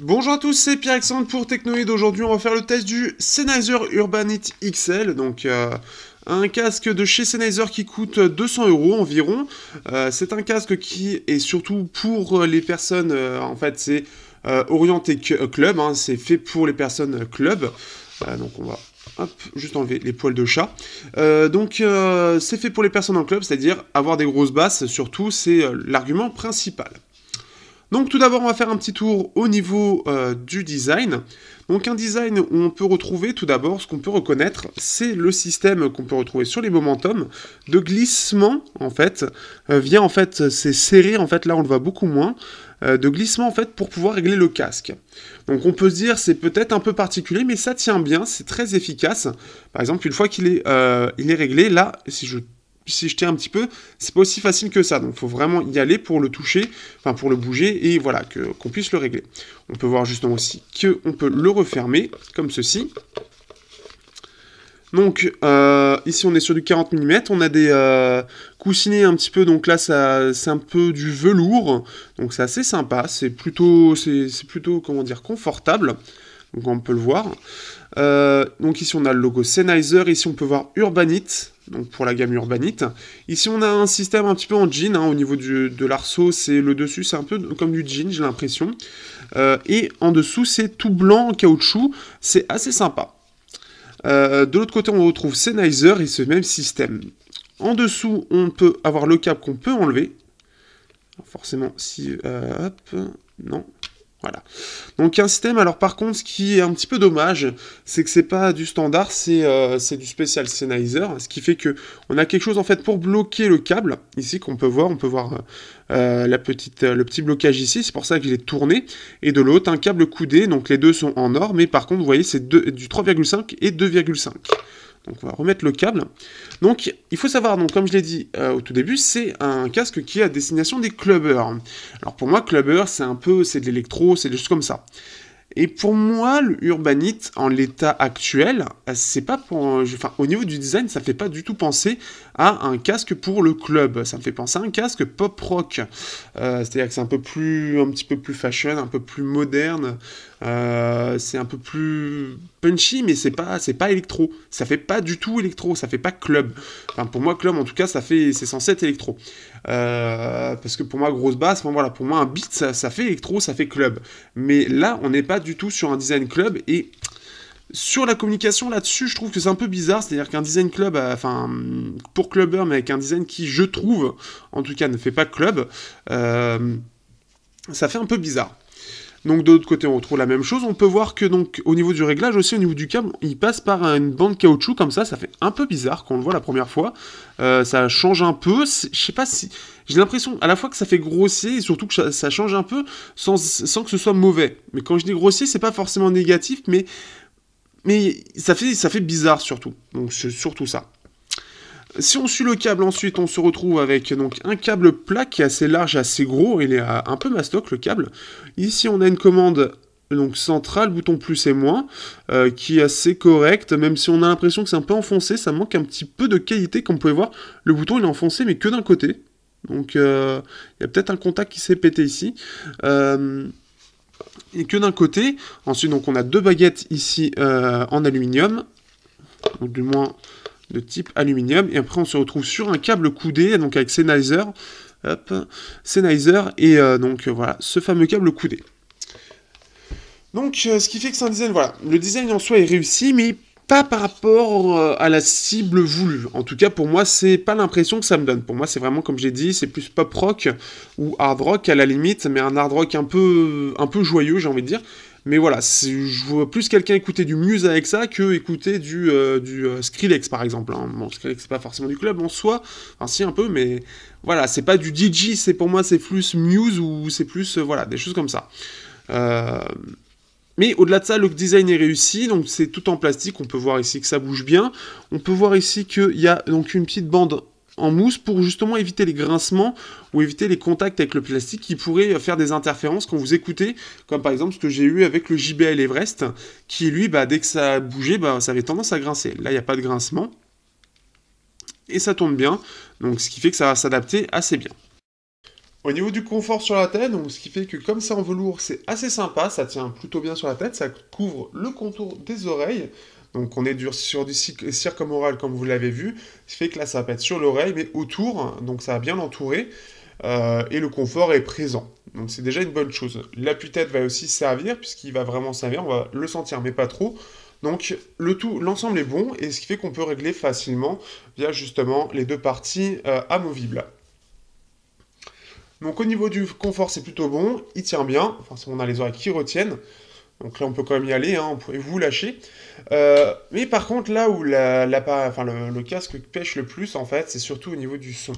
Bonjour à tous, c'est Pierre-Alexandre pour Technoïde. Aujourd'hui, on va faire le test du Sennheiser Urbanit XL. Donc, euh, un casque de chez Sennheiser qui coûte 200 euros environ. Euh, c'est un casque qui est surtout pour les personnes. Euh, en fait, c'est orienté club. Hein. c'est fait pour les personnes club. donc, on va juste enlever les poils de chat. donc c'est fait pour les personnes en club, c'est-à-dire avoir des grosses basses, surtout c'est l'argument principal. Donc tout d'abord, on va faire un petit tour au niveau euh, du design. Donc un design où on peut retrouver tout d'abord ce qu'on peut reconnaître, c'est le système qu'on peut retrouver sur les momentum de glissement en fait, euh, via en fait c'est serré en fait là on le voit beaucoup moins euh, de glissement en fait pour pouvoir régler le casque. Donc on peut se dire c'est peut-être un peu particulier mais ça tient bien, c'est très efficace. Par exemple une fois qu'il est il est réglé là si je je jeter un petit peu, c'est pas aussi facile que ça. Donc il faut vraiment y aller pour le toucher, enfin pour le bouger et voilà, qu'on puisse le régler. On peut voir justement aussi qu'on peut le refermer comme ceci. Donc euh, ici on est sur du 40 mm, on a des euh, coussinets un petit peu, donc là ça, c'est un peu du velours, donc c'est assez sympa, c'est plutôt, c'est, plutôt comment dire, confortable, donc on peut le voir. Euh, donc ici on a le logo Sennheiser, ici on peut voir Urbanite, donc pour la gamme urbanite. Ici, on a un système un petit peu en jean, hein, au niveau de l'arceau, c'est le dessus, c'est un peu comme du jean, j'ai l'impression. Euh, et en dessous, c'est tout blanc en caoutchouc, c'est assez sympa. Euh, de l'autre côté, on retrouve Sennheiser et ce même système. En dessous, on peut avoir le câble qu'on peut enlever. Forcément, si... Euh, hop, non, voilà. Donc un système, alors par contre, ce qui est un petit peu dommage, c'est que c'est pas du standard, euh, c'est du spécial Sennheiser, ce qui fait que on a quelque chose en fait pour bloquer le câble, ici qu'on peut voir, on peut voir euh, euh, la petite, le petit blocage ici, c'est pour ça qu'il est tourné, et de l'autre, un câble coudé, donc les deux sont en or, mais par contre, vous voyez, c'est du 3,5 et 2,5. Donc on va remettre le câble. Donc il faut savoir, donc, comme je l'ai dit euh, au tout début, c'est un casque qui est à destination des clubbers. Alors pour moi, clubber, c'est un peu, c'est de l'électro, c'est des choses comme ça. Et pour moi, le en l'état actuel, euh, c'est pas pour. Euh, enfin, au niveau du design, ça fait pas du tout penser à un casque pour le club. Ça me fait penser à un casque pop rock. C'est-à-dire que c'est un peu plus, un petit peu plus fashion, un peu plus moderne. Euh, c'est un peu plus punchy, mais c'est pas, c'est pas électro. Ça fait pas du tout électro, ça fait pas club. Enfin, pour moi, club, en tout cas, ça fait, c'est censé être électro. Euh, parce que pour moi, grosse basse, voilà, pour moi, un beat, ça, fait électro, ça fait club. Mais là, on n'est pas du tout sur un design club et sur la communication là-dessus, je trouve que c'est un peu bizarre, c'est-à-dire qu'un design club, euh, enfin pour clubber, mais avec un design qui, je trouve, en tout cas, ne fait pas club, ça fait un peu bizarre. Donc de l'autre côté, on retrouve la même chose. On peut voir que donc au niveau du réglage aussi, au niveau du câble, il passe par une bande caoutchouc comme ça. Ça fait un peu bizarre quand on le voit la première fois. Euh, ça change un peu. Je sais pas si j'ai l'impression à la fois que ça fait grossier et surtout que ça change un peu sans, que ce soit mauvais. Mais quand je dis grossier, c'est pas forcément négatif, mais mais ça fait ça fait bizarre surtout. Donc c'est surtout ça. Si on suit le câble, ensuite on se retrouve avec donc un câble plat qui est assez large, assez gros, il est un peu mastoc le câble. Ici on a une commande donc centrale, bouton plus et moins, euh, qui est assez correcte. même si on a l'impression que c'est un peu enfoncé, ça manque un petit peu de qualité, comme vous pouvez voir, le bouton il est enfoncé mais que d'un côté. Donc euh, il y a peut-être un contact qui s'est pété ici. Euh, et que d'un côté, ensuite donc on a deux baguettes ici en aluminium, ou du moins de type aluminium. Et après, on se retrouve sur un câble coudé, donc avec Sennheiser. Hop, Sennheiser, et euh, donc euh, voilà, ce fameux câble coudé. Donc, euh, ce qui fait que c'est un design, voilà, le design en soi est réussi, mais pas par rapport à la cible voulue. En tout cas, pour moi, c'est pas l'impression que ça me donne. Pour moi, c'est vraiment, comme j'ai dit, c'est plus pop rock ou hard rock à la limite, mais un hard rock un peu, un peu joyeux, j'ai envie de dire. Mais voilà, je vois plus quelqu'un écouter du Muse avec ça que écouter du, euh, du euh, Skrillex par exemple. Hein. Bon, Skrillex c'est pas forcément du club en soi, enfin si un peu, mais voilà, c'est pas du DJ, c'est pour moi c'est plus Muse ou c'est plus euh, voilà des choses comme ça. Mais au-delà de ça, le design est réussi, donc c'est tout en plastique. On peut voir ici que ça bouge bien. On peut voir ici qu'il y a donc une petite bande en mousse pour justement éviter les grincements ou éviter les contacts avec le plastique qui pourraient faire des interférences quand vous écoutez, comme par exemple ce que j'ai eu avec le JBL Everest, qui lui, bah, dès que ça bougeait, bougé bah, ça avait tendance à grincer. Là, il n'y a pas de grincement. Et ça tombe bien, donc ce qui fait que ça va s'adapter assez bien. Au niveau du confort sur la tête, donc ce qui fait que comme c'est en velours, c'est assez sympa, ça tient plutôt bien sur la tête, ça couvre le contour des oreilles. Donc on est dur sur du moral, comme vous l'avez vu, ce qui fait que là ça va pas être sur l'oreille mais autour, donc ça va bien l'entourer euh, et le confort est présent. Donc c'est déjà une bonne chose. L'appui-tête va aussi servir puisqu'il va vraiment servir, on va le sentir mais pas trop. Donc le tout, l'ensemble est bon et ce qui fait qu'on peut régler facilement via justement les deux parties euh, amovibles. Donc au niveau du confort c'est plutôt bon, il tient bien, enfin on a les oreilles qui retiennent. Donc là, on peut quand même y aller, hein, on pourrait vous lâcher. Euh, mais par contre, là où le, casque pêche le plus, en fait, c'est surtout au niveau du son.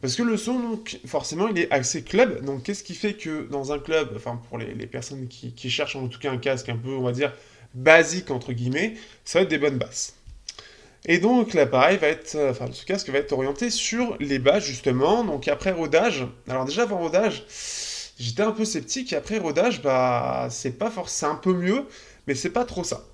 Parce que le son, donc, forcément, il est axé club. Donc, qu'est-ce qui fait que dans un club, enfin, pour les, personnes qui, cherchent en tout cas un casque un peu, on va dire, basique, entre guillemets, ça va être des bonnes basses. Et donc, l'appareil va être, euh, enfin, ce casque va être orienté sur les basses, justement. Donc, après rodage, alors déjà avant rodage, j'étais un peu sceptique. Et après, rodage, bah, c'est pas forcément, un peu mieux, mais c'est pas trop ça.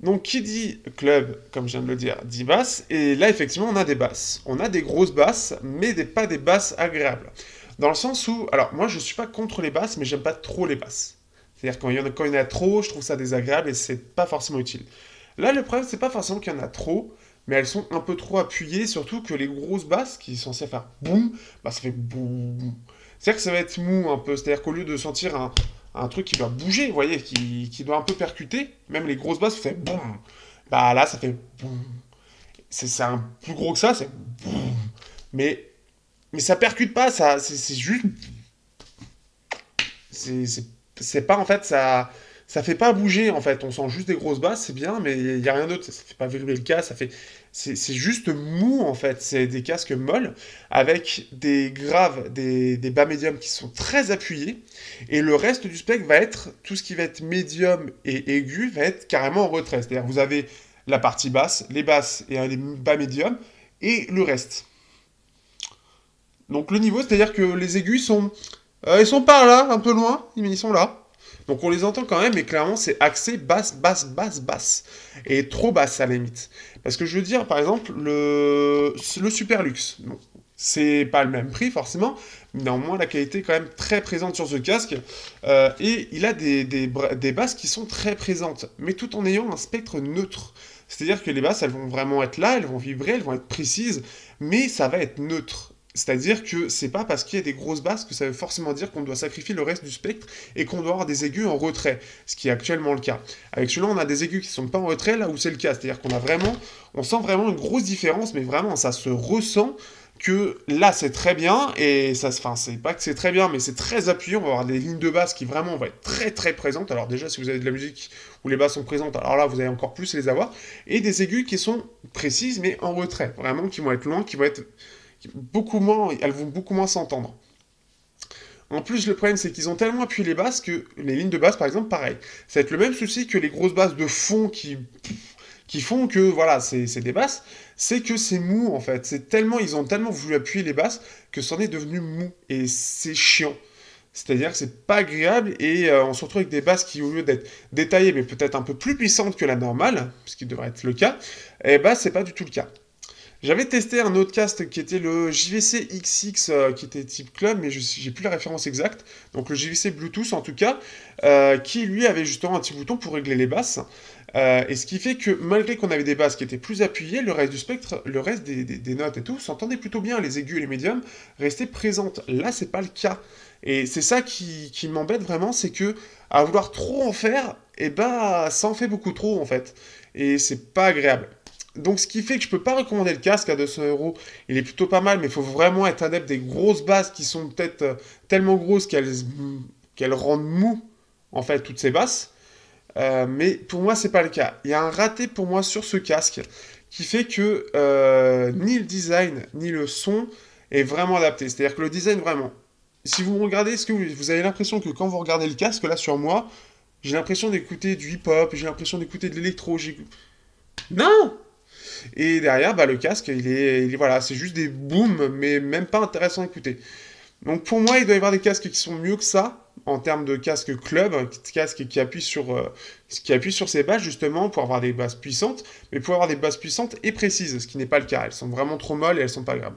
Donc, qui dit club, comme je viens de le dire, dit basse. Et là, effectivement, on a des basses. On a des grosses basses, mais des, pas des basses agréables. Dans le sens où, alors, moi, je suis pas contre les basses, mais j'aime pas trop les basses. C'est-à-dire, quand il, y en a, quand il y en a trop, je trouve ça désagréable et c'est pas forcément utile. Là, le problème, c'est pas forcément qu'il y en a trop, mais elles sont un peu trop appuyées, surtout que les grosses basses, qui sont censées faire boum, bah, ça fait boum. C'est-à-dire que ça va être mou un peu, c'est-à-dire qu'au lieu de sentir un, un truc qui doit bouger, vous voyez, qui, qui, doit un peu percuter, même les grosses basses, ça fait boum. Bah là, ça fait boum. C'est un plus gros que ça, c'est boum. Mais, mais ça percute pas, ça, c'est juste. C'est pas en fait, ça ça fait pas bouger en fait. On sent juste des grosses basses, c'est bien, mais il n'y a rien d'autre. Ça, ça, fait pas vibrer le cas, ça fait c'est juste mou en fait. C'est des casques molles avec des graves, des, bas médiums qui sont très appuyés. Et le reste du spectre va être, tout ce qui va être médium et aigu va être carrément en retrait. C'est-à-dire vous avez la partie basse, les basses et les bas médiums et le reste. Donc le niveau, c'est-à-dire que les aigus sont... Euh, ils sont par là, un peu loin, mais ils sont là. Donc on les entend quand même, mais clairement c'est axé basse, basse, basse, basse. Et trop basse à la limite. Parce que je veux dire, par exemple, le, le c'est pas le même prix forcément, mais néanmoins la qualité est quand même très présente sur ce casque. Euh, et il a des, des, des, basses qui sont très présentes, mais tout en ayant un spectre neutre. C'est-à-dire que les basses, elles vont vraiment être là, elles vont vibrer, elles vont être précises, mais ça va être neutre. C'est-à-dire que c'est pas parce qu'il y a des grosses basses que ça veut forcément dire qu'on doit sacrifier le reste du spectre et qu'on doit avoir des aigus en retrait, ce qui est actuellement le cas. Avec celui-là, on a des aigus qui sont pas en retrait là où c'est le cas, c'est-à-dire qu'on a vraiment, on sent vraiment une grosse différence, mais vraiment ça se ressent que là c'est très bien et ça enfin c'est pas que c'est très bien mais c'est très appuyant. on va avoir des lignes de basse qui vraiment vont être très très présentes alors déjà si vous avez de la musique où les basses sont présentes alors là vous allez encore plus les avoir et des aigus qui sont précises mais en retrait vraiment qui vont être loin qui vont être beaucoup moins, elles vont beaucoup moins s'entendre. En plus, le problème, c'est qu'ils ont tellement appuyé les basses que les lignes de basse, par exemple, pareil. Ça va être le même souci que les grosses basses de fond qui, qui font que, voilà, c'est des basses. C'est que c'est mou, en fait. C'est tellement, ils ont tellement voulu appuyer les basses que c'en est devenu mou. Et c'est chiant. C'est-à-dire que c'est pas agréable et euh, on se retrouve avec des basses qui, au lieu d'être détaillées, mais peut-être un peu plus puissantes que la normale, ce qui devrait être le cas, et eh ben, c'est pas du tout le cas. J'avais testé un autre cast qui était le JVC XX, euh, qui était type club, mais je j'ai plus la référence exacte. Donc le JVC Bluetooth en tout cas, euh, qui lui avait justement un petit bouton pour régler les basses. Euh, et ce qui fait que malgré qu'on avait des basses qui étaient plus appuyées, le reste du spectre, le reste des, notes et tout, s'entendait plutôt bien. Les aigus et les médiums restaient présentes. Là, c'est pas le cas. Et c'est ça qui, m'embête vraiment, c'est que à vouloir trop en faire, eh ben, ça en fait beaucoup trop en fait. Et c'est pas agréable donc ce qui fait que je ne peux pas recommander le casque à 200 euros. Il est plutôt pas mal, mais il faut vraiment être adepte des grosses basses qui sont peut-être euh, tellement grosses qu'elles rendent mou en fait toutes ces basses. Euh, mais pour moi c'est pas le cas. Il y a un raté pour moi sur ce casque qui fait que euh, ni le design ni le son est vraiment adapté. C'est-à-dire que le design vraiment. Si vous regardez, ce que vous, vous avez l'impression que quand vous regardez le casque là sur moi, j'ai l'impression d'écouter du hip-hop, j'ai l'impression d'écouter de l'électro. Non, et derrière, bah, le casque, il est, il est voilà, c'est juste des booms, mais même pas intéressant à écouter. Donc pour moi, il doit y avoir des casques qui sont mieux que ça en termes de casque club, un casque qui appuie sur euh, qui appuie sur ses basses justement pour avoir des basses puissantes, mais pour avoir des basses puissantes et précises, ce qui n'est pas le cas. Elles sont vraiment trop molles et elles sont pas graves.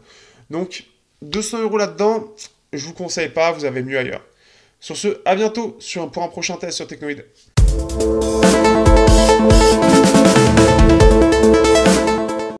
Donc 200 euros là-dedans, je vous conseille pas, vous avez mieux ailleurs. Sur ce, à bientôt sur, pour un prochain test sur Technoid.